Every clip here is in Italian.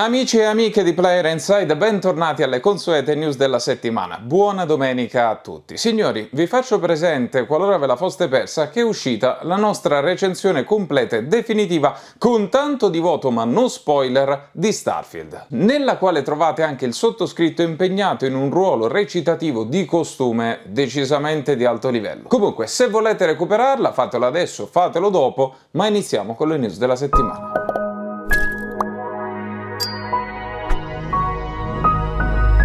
Amici e amiche di Player Inside, bentornati alle consuete news della settimana. Buona domenica a tutti. Signori, vi faccio presente, qualora ve la foste persa, che è uscita la nostra recensione completa e definitiva con tanto di voto ma non spoiler di Starfield, nella quale trovate anche il sottoscritto impegnato in un ruolo recitativo di costume decisamente di alto livello. Comunque, se volete recuperarla, fatelo adesso, fatelo dopo, ma iniziamo con le news della settimana.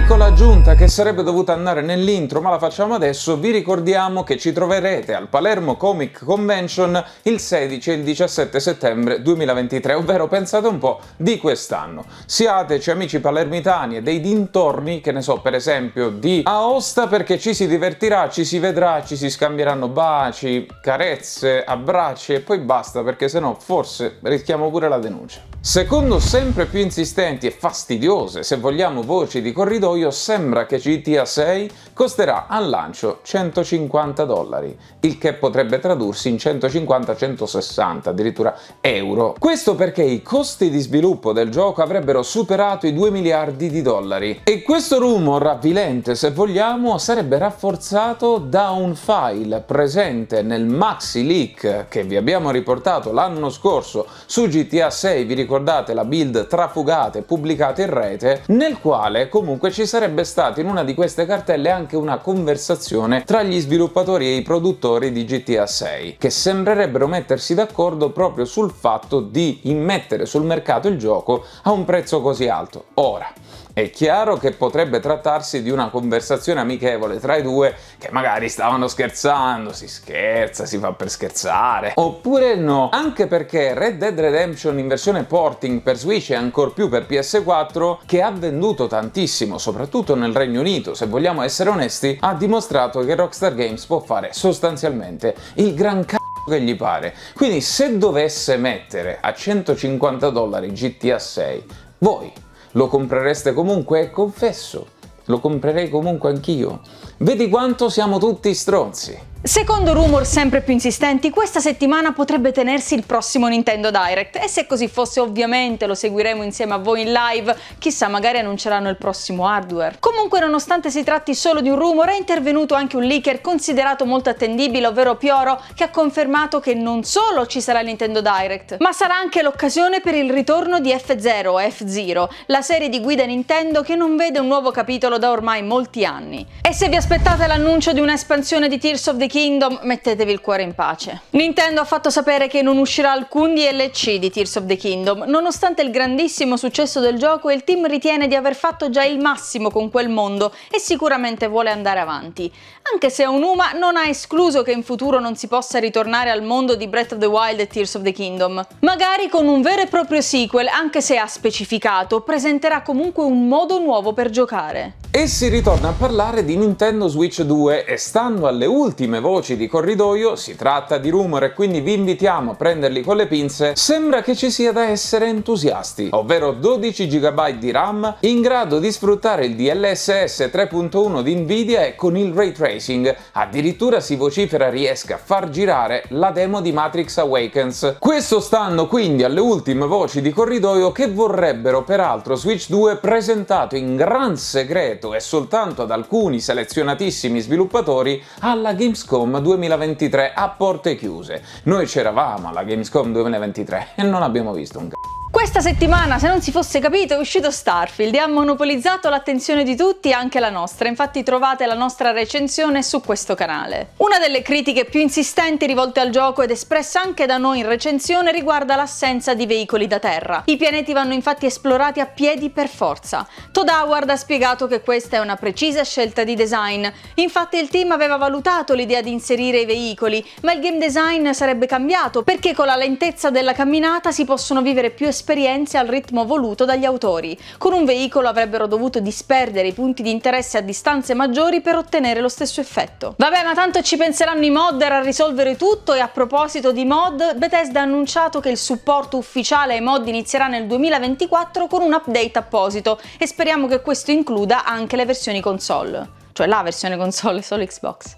piccola aggiunta che sarebbe dovuta andare nell'intro ma la facciamo adesso, vi ricordiamo che ci troverete al Palermo Comic Convention il 16 e il 17 settembre 2023, ovvero pensate un po' di quest'anno. Siateci amici palermitani e dei dintorni, che ne so per esempio di Aosta, perché ci si divertirà, ci si vedrà, ci si scambieranno baci, carezze, abbracci e poi basta perché sennò forse rischiamo pure la denuncia. Secondo sempre più insistenti e fastidiose, se vogliamo, voci di corridoio, corridoio sembra che GTA 6 costerà al lancio 150 dollari, il che potrebbe tradursi in 150-160 addirittura euro. Questo perché i costi di sviluppo del gioco avrebbero superato i 2 miliardi di dollari e questo rumor avvilente se vogliamo sarebbe rafforzato da un file presente nel maxi leak che vi abbiamo riportato l'anno scorso su GTA 6, vi ricordate la build trafugate pubblicata in rete, nel quale comunque ci sarebbe stata in una di queste cartelle anche una conversazione tra gli sviluppatori e i produttori di GTA 6, che sembrerebbero mettersi d'accordo proprio sul fatto di immettere sul mercato il gioco a un prezzo così alto. Ora, è chiaro che potrebbe trattarsi di una conversazione amichevole tra i due che magari stavano scherzando, si scherza, si fa per scherzare. Oppure no, anche perché Red Dead Redemption in versione porting per Switch e ancor più per PS4, che ha venduto tantissimo, soprattutto nel Regno Unito, se vogliamo essere onesti, ha dimostrato che Rockstar Games può fare sostanzialmente il gran c***o che gli pare. Quindi se dovesse mettere a 150 dollari GTA 6, voi lo comprereste comunque? Confesso, lo comprerei comunque anch'io Vedi quanto siamo tutti stronzi. Secondo rumor sempre più insistenti, questa settimana potrebbe tenersi il prossimo Nintendo Direct e se così fosse ovviamente lo seguiremo insieme a voi in live, chissà magari annunceranno il prossimo hardware. Comunque nonostante si tratti solo di un rumor è intervenuto anche un leaker considerato molto attendibile, ovvero Pioro, che ha confermato che non solo ci sarà il Nintendo Direct, ma sarà anche l'occasione per il ritorno di F0 F0, la serie di guida Nintendo che non vede un nuovo capitolo da ormai molti anni. E se vi aspettate l'annuncio di un'espansione di Tears of the Kingdom, mettetevi il cuore in pace. Nintendo ha fatto sapere che non uscirà alcun DLC di Tears of the Kingdom. Nonostante il grandissimo successo del gioco, il team ritiene di aver fatto già il massimo con quel mondo e sicuramente vuole andare avanti. Anche se Onuma non ha escluso che in futuro non si possa ritornare al mondo di Breath of the Wild e Tears of the Kingdom. Magari con un vero e proprio sequel, anche se ha specificato, presenterà comunque un modo nuovo per giocare. E si ritorna a parlare di Nintendo Nintendo Switch 2 e stando alle ultime voci di corridoio, si tratta di rumor e quindi vi invitiamo a prenderli con le pinze, sembra che ci sia da essere entusiasti, ovvero 12 GB di RAM in grado di sfruttare il DLSS 3.1 di Nvidia e con il ray tracing, addirittura si vocifera riesca a far girare la demo di Matrix Awakens. Questo stando quindi alle ultime voci di corridoio che vorrebbero peraltro Switch 2 presentato in gran segreto e soltanto ad alcuni selezionati appassionatissimi sviluppatori alla Gamescom 2023 a porte chiuse. Noi c'eravamo alla Gamescom 2023 e non abbiamo visto un c***o. Questa settimana, se non si fosse capito, è uscito Starfield e ha monopolizzato l'attenzione di tutti, anche la nostra. Infatti trovate la nostra recensione su questo canale. Una delle critiche più insistenti rivolte al gioco ed espressa anche da noi in recensione riguarda l'assenza di veicoli da terra. I pianeti vanno infatti esplorati a piedi per forza. Todd Howard ha spiegato che questa è una precisa scelta di design. Infatti il team aveva valutato l'idea di inserire i veicoli, ma il game design sarebbe cambiato perché con la lentezza della camminata si possono vivere più esperienze esperienze al ritmo voluto dagli autori. Con un veicolo avrebbero dovuto disperdere i punti di interesse a distanze maggiori per ottenere lo stesso effetto. Vabbè, ma tanto ci penseranno i modder a risolvere tutto e a proposito di mod, Bethesda ha annunciato che il supporto ufficiale ai mod inizierà nel 2024 con un update apposito e speriamo che questo includa anche le versioni console. Cioè la versione console, solo Xbox.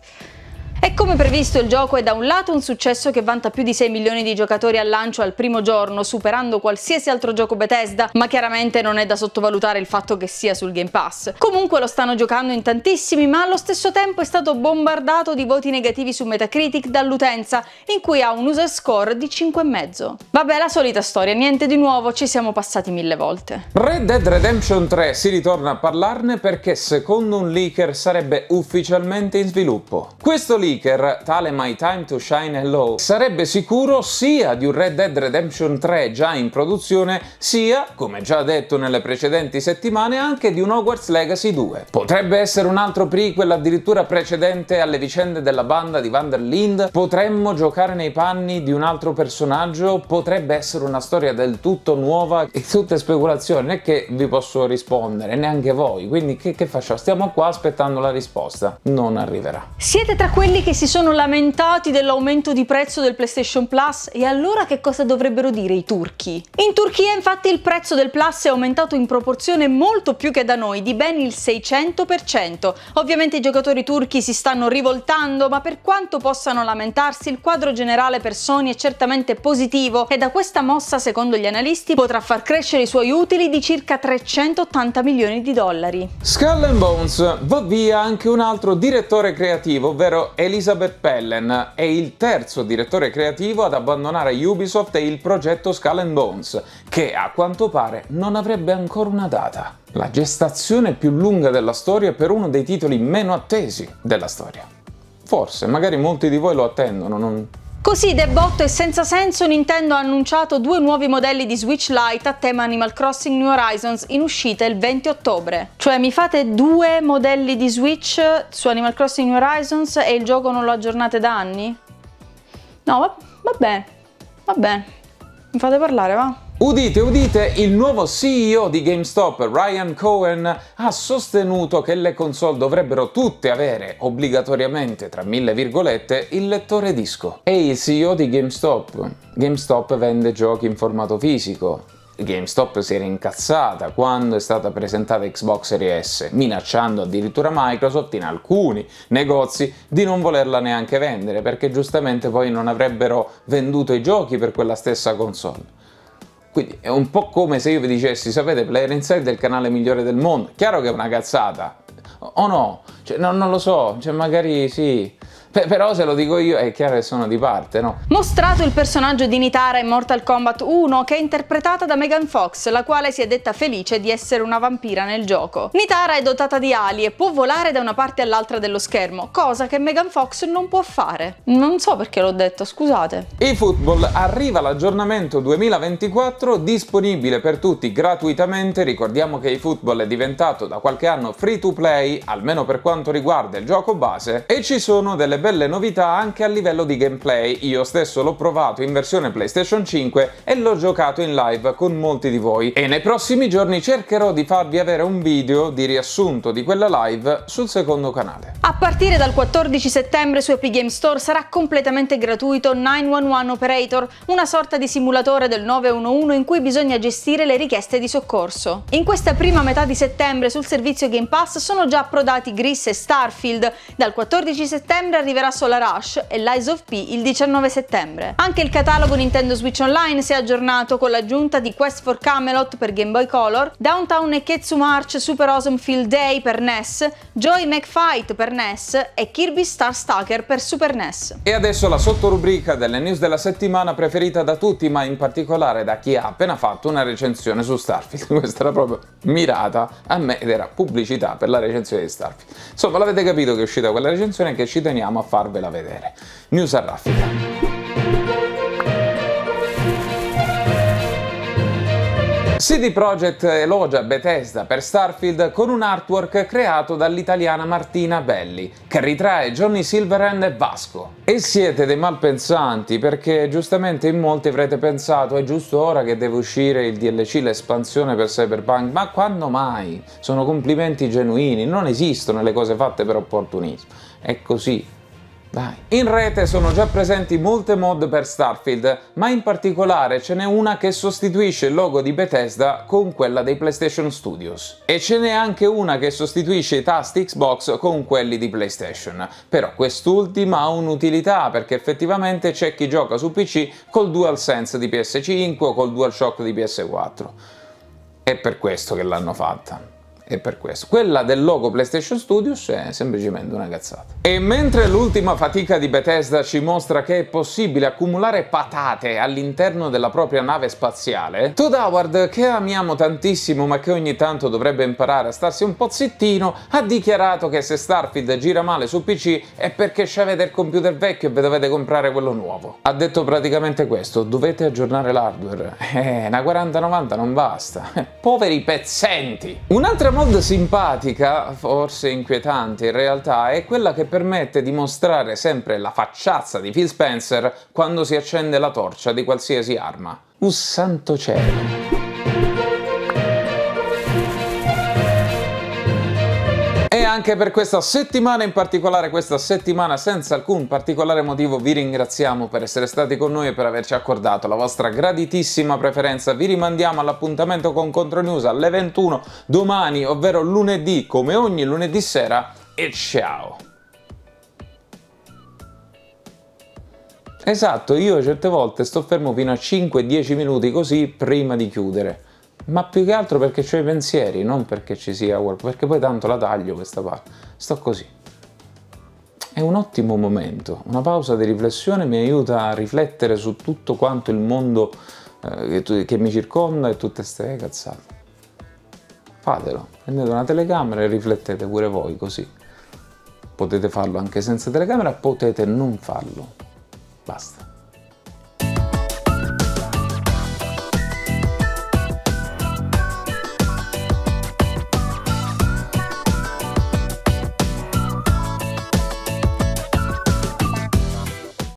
E come previsto il gioco è da un lato un successo che vanta più di 6 milioni di giocatori al lancio al primo giorno, superando qualsiasi altro gioco Bethesda, ma chiaramente non è da sottovalutare il fatto che sia sul Game Pass. Comunque lo stanno giocando in tantissimi, ma allo stesso tempo è stato bombardato di voti negativi su Metacritic dall'utenza, in cui ha un user score di 5,5. Vabbè, la solita storia, niente di nuovo, ci siamo passati mille volte. Red Dead Redemption 3 si ritorna a parlarne perché secondo un leaker sarebbe ufficialmente in sviluppo. Questo leaker leaker, tale My Time to Shine Hello, sarebbe sicuro sia di un Red Dead Redemption 3 già in produzione, sia, come già detto nelle precedenti settimane, anche di un Hogwarts Legacy 2. Potrebbe essere un altro prequel addirittura precedente alle vicende della banda di Van der Lind? Potremmo giocare nei panni di un altro personaggio? Potrebbe essere una storia del tutto nuova? E tutte speculazioni, non è che vi posso rispondere, neanche voi, quindi che, che facciamo? Stiamo qua aspettando la risposta. Non arriverà. Siete tra quelli quelli che si sono lamentati dell'aumento di prezzo del PlayStation Plus, e allora che cosa dovrebbero dire i turchi? In Turchia infatti il prezzo del Plus è aumentato in proporzione molto più che da noi, di ben il 600%. Ovviamente i giocatori turchi si stanno rivoltando, ma per quanto possano lamentarsi, il quadro generale per Sony è certamente positivo e da questa mossa, secondo gli analisti, potrà far crescere i suoi utili di circa 380 milioni di dollari. Skull Bones va via anche un altro direttore creativo, ovvero Elisabeth Pellen è il terzo direttore creativo ad abbandonare Ubisoft e il progetto Skull Bones, che a quanto pare non avrebbe ancora una data. La gestazione più lunga della storia per uno dei titoli meno attesi della storia. Forse, magari molti di voi lo attendono, non, Così debotto e senza senso Nintendo ha annunciato due nuovi modelli di Switch Lite a tema Animal Crossing New Horizons in uscita il 20 ottobre. Cioè mi fate due modelli di Switch su Animal Crossing New Horizons e il gioco non lo aggiornate da anni? No, va, va bene, va bene. Mi fate parlare, va? Udite, udite, il nuovo CEO di GameStop, Ryan Cohen, ha sostenuto che le console dovrebbero tutte avere obbligatoriamente, tra mille virgolette, il lettore disco. È il CEO di GameStop. GameStop vende giochi in formato fisico, GameStop si era incazzata quando è stata presentata Xbox Series S, minacciando addirittura Microsoft in alcuni negozi di non volerla neanche vendere, perché giustamente poi non avrebbero venduto i giochi per quella stessa console. Quindi è un po' come se io vi dicessi, sapete, Player Inside è il canale migliore del mondo. Chiaro che è una cazzata, o no? Cioè, no non lo so, cioè, magari sì. P- però se lo dico io è chiaro che sono di parte, no? Mostrato il personaggio di Nitara in Mortal Kombat 1 che è interpretata da Megan Fox, la quale si è detta felice di essere una vampira nel gioco. Nitara è dotata di ali e può volare da una parte all'altra dello schermo, cosa che Megan Fox non può fare. Non so perché l'ho detto, scusate. E football arriva l'aggiornamento 2024 disponibile per tutti gratuitamente, ricordiamo che football è diventato da qualche anno free to play, almeno per quanto riguarda il gioco base, e ci sono delle belle belle novità anche a livello di gameplay, io stesso l'ho provato in versione PlayStation 5 e l'ho giocato in live con molti di voi e nei prossimi giorni cercherò di farvi avere un video di riassunto di quella live sul secondo canale. A partire dal 14 settembre su Epic Game Store sarà completamente gratuito 911 Operator, una sorta di simulatore del 911 in cui bisogna gestire le richieste di soccorso. In questa prima metà di settembre sul servizio Game Pass sono già approdati Gris e Starfield, dal 14 settembre arriverà arriverà Solar Rush e Lies of P il 19 settembre. Anche il catalogo Nintendo Switch Online si è aggiornato con l'aggiunta di Quest for Camelot per Game Boy Color, Downtown e Ketsu March Super Awesome Field Day per NES, Joy McFight per NES e Kirby Star Stalker per Super NES. E adesso la sottorubrica delle news della settimana preferita da tutti, ma in particolare da chi ha appena fatto una recensione su Starfield. Questa era proprio mirata a me ed era pubblicità per la recensione di Starfield. Insomma, l'avete capito che è uscita quella recensione e che ci teniamo a farvela vedere. News a raffica. CD Projekt elogia Bethesda per Starfield con un artwork creato dall'italiana Martina Belli, che ritrae Johnny Silverhand e Vasco. E siete dei malpensanti, perché giustamente in molti avrete pensato è giusto ora che deve uscire il DLC, l'espansione per Cyberpunk, ma quando mai? Sono complimenti genuini, non esistono le cose fatte per opportunismo. È così, dai. In rete sono già presenti molte mod per Starfield, ma in particolare ce n'è una che sostituisce il logo di Bethesda con quella dei PlayStation Studios. E ce n'è anche una che sostituisce i tasti Xbox con quelli di PlayStation. Però quest'ultima ha un'utilità perché effettivamente c'è chi gioca su PC col DualSense di PS5 o col DualShock di PS4. È per questo che l'hanno fatta è per questo. Quella del logo PlayStation Studios è semplicemente una cazzata. E mentre l'ultima fatica di Bethesda ci mostra che è possibile accumulare patate all'interno della propria nave spaziale, Todd Howard, che amiamo tantissimo ma che ogni tanto dovrebbe imparare a starsi un po' zittino, ha dichiarato che se Starfield gira male su PC è perché avete il computer vecchio e vi dovete comprare quello nuovo. Ha detto praticamente questo, dovete aggiornare l'hardware. Eh, una 4090 non basta. Poveri pezzenti! Un'altra mod simpatica, forse inquietante in realtà, è quella che permette di mostrare sempre la facciazza di Phil Spencer quando si accende la torcia di qualsiasi arma. Un santo cielo! anche per questa settimana, in particolare questa settimana senza alcun particolare motivo vi ringraziamo per essere stati con noi e per averci accordato la vostra graditissima preferenza. Vi rimandiamo all'appuntamento con Contro News alle 21 domani, ovvero lunedì, come ogni lunedì sera e ciao! Esatto, io certe volte sto fermo fino a 5-10 minuti così prima di chiudere ma più che altro perché ho i pensieri, non perché ci sia qualcosa, perché poi tanto la taglio questa parte, sto così. È un ottimo momento, una pausa di riflessione mi aiuta a riflettere su tutto quanto il mondo eh, che, che mi circonda e tutte queste cazzate. Fatelo, prendete una telecamera e riflettete pure voi così. Potete farlo anche senza telecamera, potete non farlo. Basta.